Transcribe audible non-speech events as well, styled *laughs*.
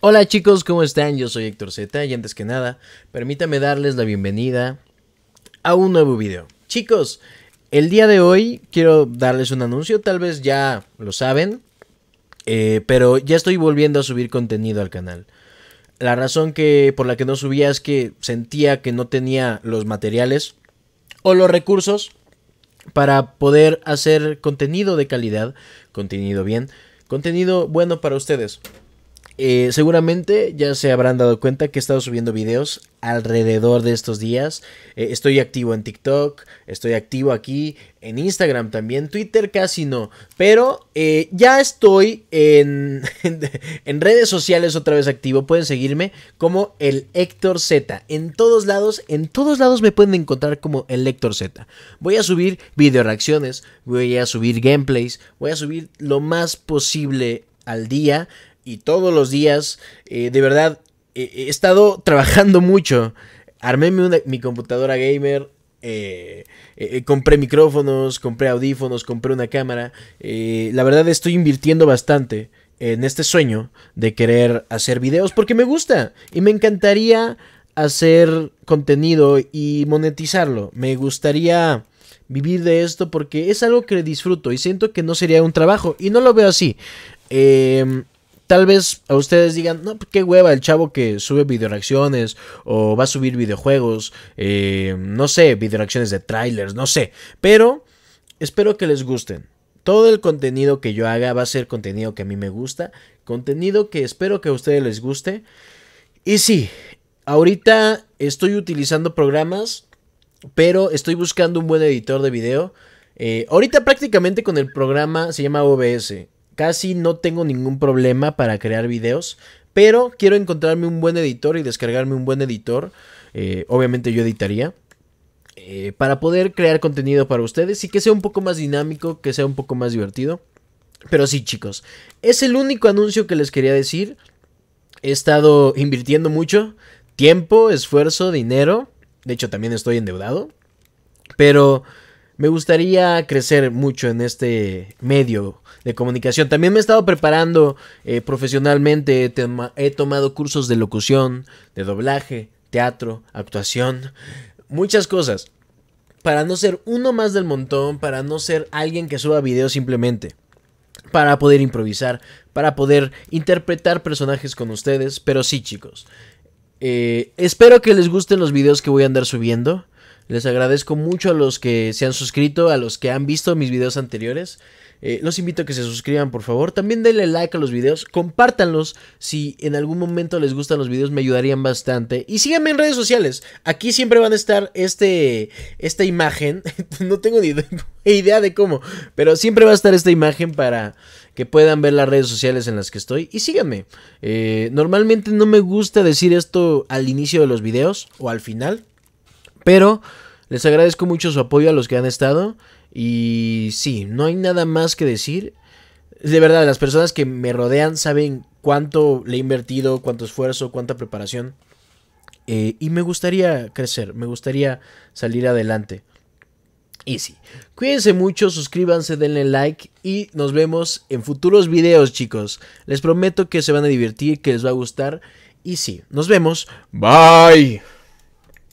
Hola chicos, ¿cómo están? Yo soy Héctor Z y antes que nada, permítame darles la bienvenida a un nuevo video. Chicos, el día de hoy quiero darles un anuncio, tal vez ya lo saben, eh, pero ya estoy volviendo a subir contenido al canal. La razón que por la que no subía es que sentía que no tenía los materiales o los recursos para poder hacer contenido de calidad, contenido bien, contenido bueno para ustedes. Eh, seguramente ya se habrán dado cuenta que he estado subiendo videos alrededor de estos días. Eh, estoy activo en TikTok, estoy activo aquí, en Instagram también, Twitter casi no, pero eh, ya estoy *laughs* en, en, redes sociales otra vez activo. Pueden seguirme como el Héctor Z. En todos lados, en todos lados me pueden encontrar como el Héctor Z. Voy a subir video reacciones, voy a subir gameplays, voy a subir lo más posible al día y todos los días, eh, de verdad, he estado *laughs* trabajando mucho. Armé mi, computadora gamer, eh, eh, compré micrófonos, compré audífonos, compré una cámara. la verdad estoy invirtiendo bastante en este sueño de querer hacer videos porque me gusta y me encantaría hacer contenido y monetizarlo. Me gustaría vivir de esto porque es algo que disfruto y siento que no sería un trabajo y no lo veo así. Eh, Tal vez a ustedes digan, no, pues, qué hueva el chavo que sube reacciones o va a subir videojuegos, eh, no sé, reacciones de trailers, no sé. Pero espero que les gusten. Todo el contenido que yo haga va a ser contenido que a mí me gusta, contenido que espero que a ustedes les guste. Y sí, ahorita estoy utilizando programas, pero estoy buscando un buen editor de video. Eh, ahorita prácticamente con el programa se llama OBS. Casi no tengo ningún problema para crear videos, pero quiero encontrarme un buen editor y descargarme un buen editor. Eh, obviamente yo editaría. Eh, para poder crear contenido para ustedes y que sea un poco más dinámico, que sea un poco más divertido. Pero sí, chicos, es el único anuncio que les quería decir. He estado invirtiendo mucho tiempo, esfuerzo, dinero. De hecho, también estoy endeudado. Pero me gustaría crecer mucho en este medio de comunicación. También me he estado preparando eh, profesionalmente, he tomado cursos de locución, de doblaje, teatro, actuación, muchas cosas. Para no ser uno más del montón, para no ser alguien que suba videos simplemente. Para poder improvisar, para poder interpretar personajes con ustedes. Pero sí, chicos. Eh, espero que les gusten los videos que voy a andar subiendo. Les agradezco mucho a los que se han suscrito, a los que han visto mis videos anteriores. Eh, los invito a que se suscriban, por favor. También denle like a los videos, compártanlos. Si en algún momento les gustan los videos, me ayudarían bastante. Y síganme en redes sociales. Aquí siempre van a estar este, esta imagen. *laughs* no tengo ni *laughs* idea de cómo, pero siempre va a estar esta imagen para que puedan ver las redes sociales en las que estoy. Y síganme. Eh, normalmente no me gusta decir esto al inicio de los videos o al final. Pero les agradezco mucho su apoyo a los que han estado. Y sí, no hay nada más que decir. De verdad, las personas que me rodean saben cuánto le he invertido, cuánto esfuerzo, cuánta preparación. Eh, y me gustaría crecer, me gustaría salir adelante. Y sí, cuídense mucho, suscríbanse, denle like y nos vemos en futuros videos, chicos. Les prometo que se van a divertir, que les va a gustar. Y sí, nos vemos. Bye.